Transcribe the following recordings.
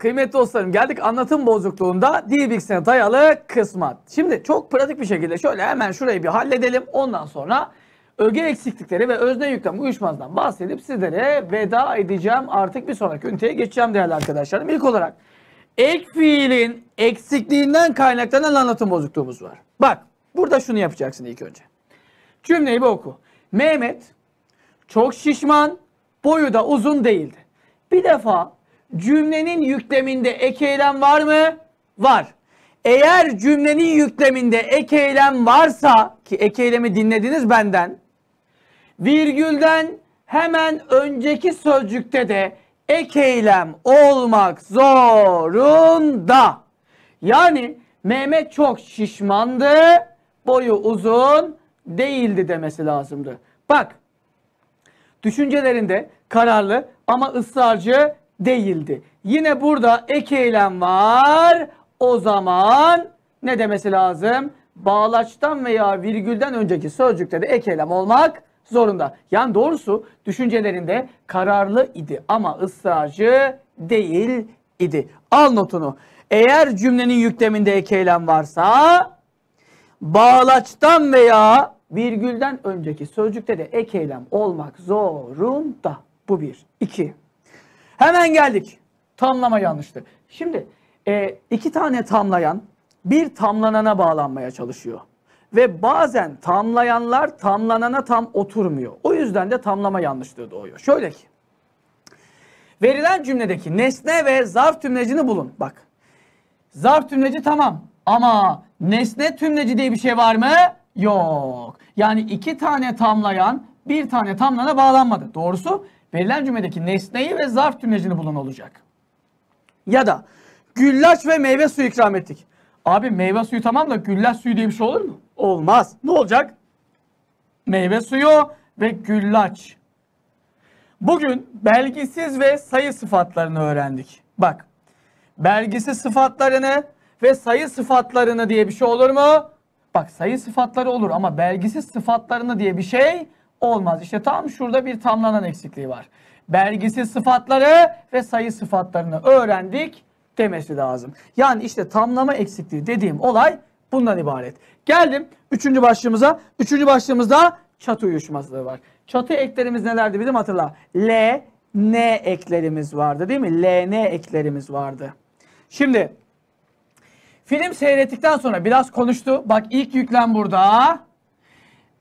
kıymetli dostlarım geldik anlatım bozukluğunda dil bilgisine dayalı kısmat. Şimdi çok pratik bir şekilde şöyle hemen şurayı bir halledelim. Ondan sonra öge eksiklikleri ve özne yüklem uyuşmazdan bahsedip sizlere veda edeceğim. Artık bir sonraki üniteye geçeceğim değerli arkadaşlarım. İlk olarak ek fiilin eksikliğinden kaynaklanan anlatım bozukluğumuz var. Bak burada şunu yapacaksın ilk önce. Cümleyi bir oku. Mehmet çok şişman boyu da uzun değildi. Bir defa cümlenin yükleminde ek eylem var mı? Var. Eğer cümlenin yükleminde ek eylem varsa ki ek eylemi dinlediniz benden. Virgülden hemen önceki sözcükte de ek eylem olmak zorunda. Yani Mehmet çok şişmandı, boyu uzun değildi demesi lazımdı. Bak, düşüncelerinde kararlı ama ısrarcı değildi. Yine burada ek eylem var. O zaman ne demesi lazım? Bağlaçtan veya virgülden önceki sözcükte de ek eylem olmak zorunda. Yani doğrusu düşüncelerinde kararlı idi ama ısrarcı değil idi. Al notunu. Eğer cümlenin yükleminde ek eylem varsa bağlaçtan veya virgülden önceki sözcükte de ek eylem olmak zorunda. Bu bir. İki. Hemen geldik. Tamlama yanlıştı. Şimdi e, iki tane tamlayan bir tamlanana bağlanmaya çalışıyor. Ve bazen tamlayanlar tamlanana tam oturmuyor. O yüzden de tamlama yanlışlığı doğuyor. Şöyle ki. Verilen cümledeki nesne ve zarf tümlecini bulun. Bak. Zarf tümleci tamam. Ama nesne tümleci diye bir şey var mı? Yok. Yani iki tane tamlayan bir tane tamlana bağlanmadı. Doğrusu verilen cümledeki nesneyi ve zarf tümlecini bulan olacak. Ya da güllaç ve meyve suyu ikram ettik. Abi meyve suyu tamam da güllaç suyu diye bir şey olur mu? Olmaz. Ne olacak? Meyve suyu ve güllaç. Bugün belgisiz ve sayı sıfatlarını öğrendik. Bak belgisiz sıfatlarını ve sayı sıfatlarını diye bir şey olur mu? Bak sayı sıfatları olur ama belgisiz sıfatlarını diye bir şey olmaz. İşte tam şurada bir tamlanan eksikliği var. Belgisi sıfatları ve sayı sıfatlarını öğrendik demesi lazım. Yani işte tamlama eksikliği dediğim olay bundan ibaret. Geldim üçüncü başlığımıza. Üçüncü başlığımızda çatı uyuşmazlığı var. Çatı eklerimiz nelerdi bizim hatırla. L, N eklerimiz vardı değil mi? L, N eklerimiz vardı. Şimdi film seyrettikten sonra biraz konuştu. Bak ilk yüklem burada.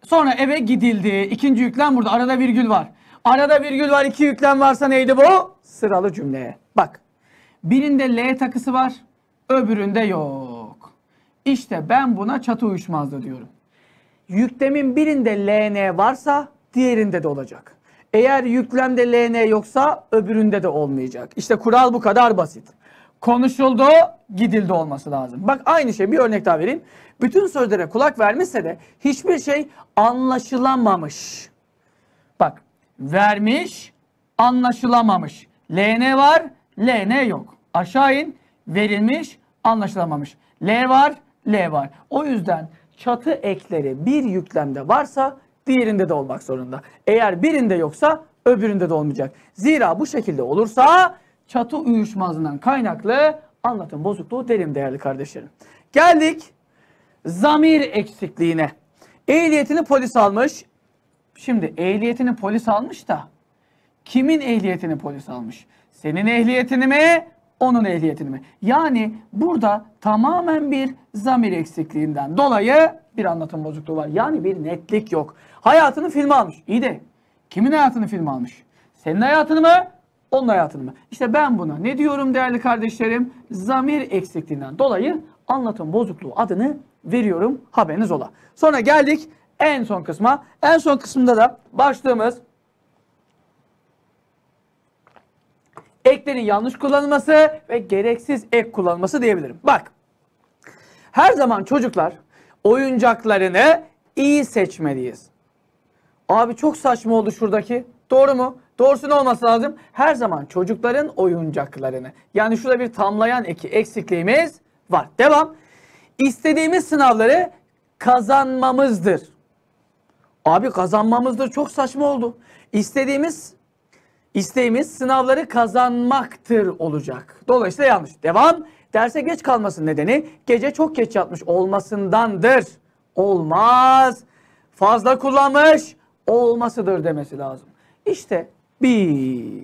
Sonra eve gidildi. İkinci yüklem burada. Arada virgül var. Arada virgül var. İki yüklem varsa neydi bu? Sıralı cümleye. Bak. Birinde L takısı var. Öbüründe yok. İşte ben buna çatı uyuşmazdı diyorum. Yüklemin birinde LN varsa diğerinde de olacak. Eğer yüklemde LN yoksa öbüründe de olmayacak. İşte kural bu kadar basit konuşuldu, gidildi olması lazım. Bak aynı şey bir örnek daha vereyim. Bütün sözlere kulak vermişse de hiçbir şey anlaşılamamış. Bak vermiş, anlaşılamamış. LN var, LN yok. Aşağı in, verilmiş, anlaşılamamış. L var, L var. O yüzden çatı ekleri bir yüklemde varsa diğerinde de olmak zorunda. Eğer birinde yoksa öbüründe de olmayacak. Zira bu şekilde olursa çatı uyuşmazlığından kaynaklı anlatım bozukluğu derim değerli kardeşlerim. Geldik zamir eksikliğine. Ehliyetini polis almış. Şimdi ehliyetini polis almış da kimin ehliyetini polis almış? Senin ehliyetini mi? Onun ehliyetini mi? Yani burada tamamen bir zamir eksikliğinden dolayı bir anlatım bozukluğu var. Yani bir netlik yok. Hayatını filme almış. İyi de kimin hayatını filme almış? Senin hayatını mı? Onun hayatını mı? İşte ben buna ne diyorum değerli kardeşlerim? Zamir eksikliğinden dolayı anlatım bozukluğu adını veriyorum. Haberiniz ola. Sonra geldik en son kısma. En son kısımda da başlığımız eklerin yanlış kullanılması ve gereksiz ek kullanılması diyebilirim. Bak her zaman çocuklar oyuncaklarını iyi seçmeliyiz. Abi çok saçma oldu şuradaki. Doğru mu? Doğrusu ne olması lazım? Her zaman çocukların oyuncaklarını. Yani şurada bir tamlayan eki eksikliğimiz var. Devam. İstediğimiz sınavları kazanmamızdır. Abi kazanmamızdır çok saçma oldu. İstediğimiz isteğimiz sınavları kazanmaktır olacak. Dolayısıyla yanlış. Devam. Derse geç kalmasın nedeni gece çok geç yatmış olmasındandır. Olmaz. Fazla kullanmış olmasıdır demesi lazım. İşte 1.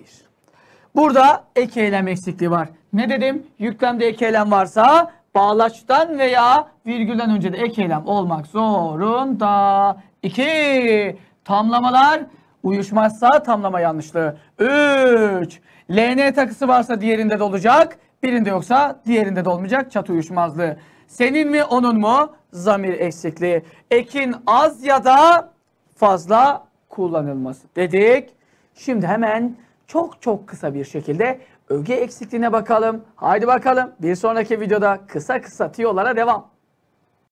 Burada ek eylem eksikliği var. Ne dedim? Yüklemde ek eylem varsa bağlaçtan veya virgülden önce de ek eylem olmak zorunda. 2. Tamlamalar uyuşmazsa tamlama yanlışlığı. 3. LN takısı varsa diğerinde de olacak. Birinde yoksa diğerinde de olmayacak. Çatı uyuşmazlığı. Senin mi onun mu? Zamir eksikliği. Ekin az ya da fazla kullanılması dedik. Şimdi hemen çok çok kısa bir şekilde öge eksikliğine bakalım. Haydi bakalım bir sonraki videoda kısa kısa tiyolara devam.